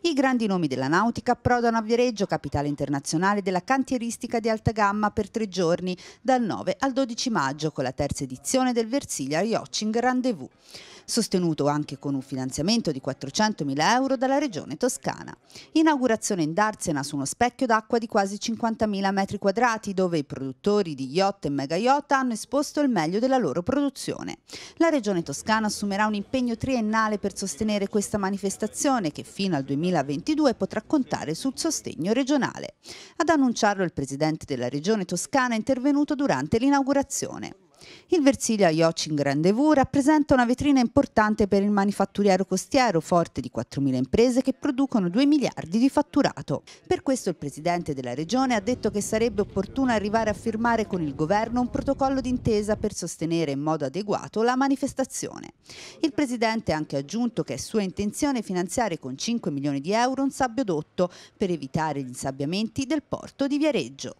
I grandi nomi della nautica approdano a Viareggio, capitale internazionale della cantieristica di alta gamma per tre giorni, dal 9 al 12 maggio con la terza edizione del Versilia Yachting Rendezvous, sostenuto anche con un finanziamento di 400.000 euro dalla regione toscana. Inaugurazione in Darsena su uno specchio d'acqua di quasi 50.000 metri quadrati dove i produttori di yacht e mega yacht hanno esposto il meglio della loro produzione. La regione toscana assumerà un impegno triennale per sostenere questa manifestazione che fino al 2020 2022 potrà contare sul sostegno regionale. Ad annunciarlo il presidente della regione toscana è intervenuto durante l'inaugurazione. Il Versilia Yachting Grandevue rappresenta una vetrina importante per il manifatturiero costiero, forte di 4.000 imprese che producono 2 miliardi di fatturato. Per questo il Presidente della Regione ha detto che sarebbe opportuno arrivare a firmare con il Governo un protocollo d'intesa per sostenere in modo adeguato la manifestazione. Il Presidente ha anche aggiunto che è sua intenzione finanziare con 5 milioni di euro un sabbiodotto per evitare gli insabbiamenti del porto di Viareggio.